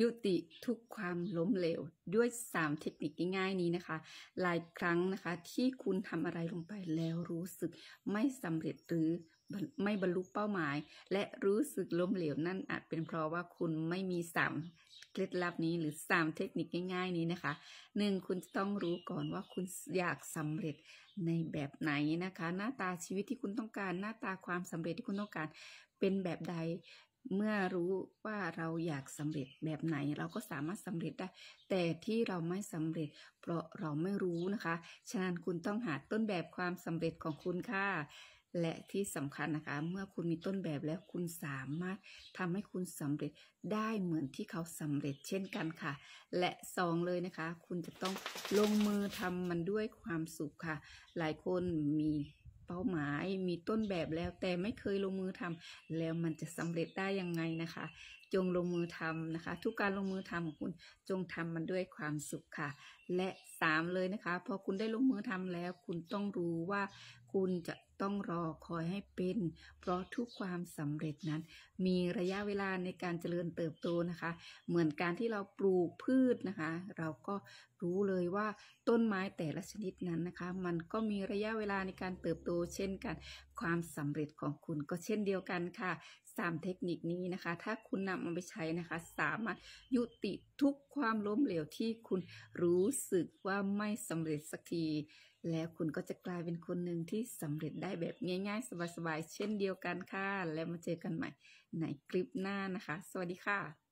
ยุติทุกความล้มเหลวด้วย3เทคนิคง่าย ๆนี้นะคะ หลายครั้งนะคะที่คุณทำอะไรลงไปแล้วรู้สึกไม่สำเร็จหรือไม่บรรลุเป้าหมาย และรู้สึกล้มเหลวนั่นอาจเป็นเพราะว่าคุณไม่มีสามเคล็ดลับนี้หรือ3เทคนิคง่าย ๆ นี้นะคะ 1. คุณต้องรู้ก่อนว่าคุณอยากสำเร็จในแบบไหนนะคะ หน้าตาชีวิตที่คุณต้องการหน้าตาความสำเร็จที่คุณต้องการเป็นแบบใดเมื่อรู้ว่าเราอยากสำเร็จแบบไหนเราก็สามารถสำเร็จได้ แต่ที่เราไม่สำเร็จ เพราะเราไม่รู้นะคะฉะนั้นคุณต้องหาต้นแบบความสำเร็จของคุณค่ะและที่สำคัญนะคะ เมื่อคุณมีต้นแบบแล้วคุณสามารถทำให้คุณสำเร็จได้เหมือนที่เขาสำเร็จเช่นกันค่ะ และสองเลยนะคะ คุณจะต้องลงมือทำมันด้วยความสุขค่ะ หลายคนมีเป้าหมายมีต้นแบบแล้วแต่ไม่เคยลงมือทำแล้วมันจะสำเร็จได้ยังไงนะคะจงลงมือทำนะคะ ทุกการลงมือทำของคุณจงทำมันด้วยความสุขค่ะ และสามเลยนะคะพอคุณได้ลงมือทำแล้ว คุณต้องรู้ว่าคุณจะต้องรอคอยให้เป็น เพราะทุกความสำเร็จนั้น มีระยะเวลาในการเจริญเติบโตนะคะ เหมือนการที่เราปลูกพืชนะคะ เราก็รู้เลยว่าต้นไม้แต่ละชนิดนั้นนะคะ มันก็มีระยะเวลาในการเติบโตเช่นกันความสำเร็จของคุณก็เช่นเดียวกันค่ะ3เทคนิคนี้นะคะ ถ้าคุณนำมาไปใช้นะคะ สามารถยุติทุกความล้มเหลวที่คุณรู้สึกว่าไม่สำเร็จสักที แล้วคุณก็จะกลายเป็นคนหนึ่งที่สำเร็จได้แบบง่ายๆสบายๆ เช่นเดียวกันค่ะ แล้วมาเจอกันใหม่ในคลิปหน้านะคะ สวัสดีค่ะ